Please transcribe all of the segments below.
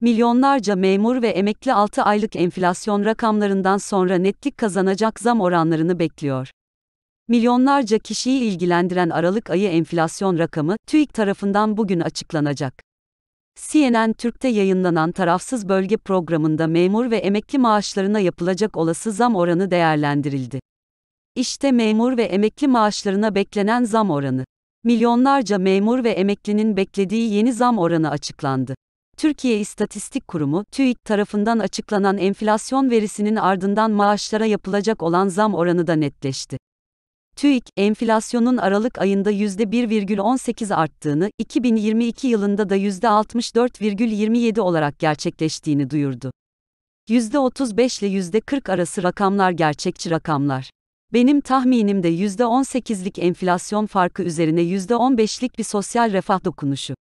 milyonlarca memur ve emekli 6 aylık enflasyon rakamlarından sonra netlik kazanacak zam oranlarını bekliyor. Milyonlarca kişiyi ilgilendiren Aralık ayı enflasyon rakamı TÜİK tarafından bugün açıklanacak. CNN Türk'te yayınlanan tarafsız bölge programında memur ve emekli maaşlarına yapılacak olası zam oranı değerlendirildi. İşte memur ve emekli maaşlarına beklenen zam oranı. Milyonlarca memur ve emeklinin beklediği yeni zam oranı açıklandı. Türkiye İstatistik Kurumu TÜİK tarafından açıklanan enflasyon verisinin ardından maaşlara yapılacak olan zam oranı da netleşti. TÜİK, enflasyonun Aralık ayında %1,18 arttığını, 2022 yılında da %64,27 olarak gerçekleştiğini duyurdu. %35 ile %40 arası rakamlar gerçekçi rakamlar. Benim tahminim de %18'lik enflasyon farkı üzerine %15'lik bir sosyal refah dokunuşu.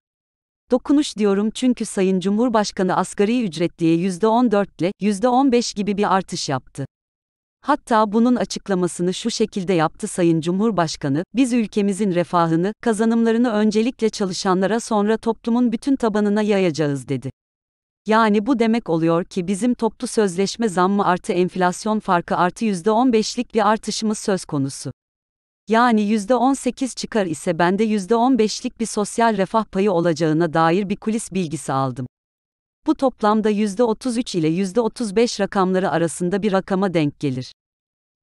Dokunuş diyorum çünkü Sayın Cumhurbaşkanı asgari ücret diye %14 ile %15 gibi bir artış yaptı. Hatta bunun açıklamasını şu şekilde yaptı Sayın Cumhurbaşkanı, biz ülkemizin refahını, kazanımlarını öncelikle çalışanlara sonra toplumun bütün tabanına yayacağız dedi. Yani bu demek oluyor ki bizim toplu sözleşme zammı artı enflasyon farkı artı %15'lik bir artışımız söz konusu yani %18 çıkar ise bende %15'lik bir sosyal refah payı olacağına dair bir kulis bilgisi aldım. Bu toplamda %33 ile %35 rakamları arasında bir rakama denk gelir.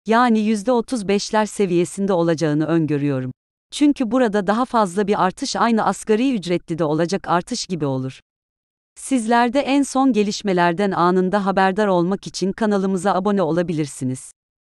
Yani %35'ler seviyesinde olacağını öngörüyorum. Çünkü burada daha fazla bir artış aynı asgari ücretli de olacak artış gibi olur. Sizler de en son gelişmelerden anında haberdar olmak için kanalımıza abone olabilirsiniz.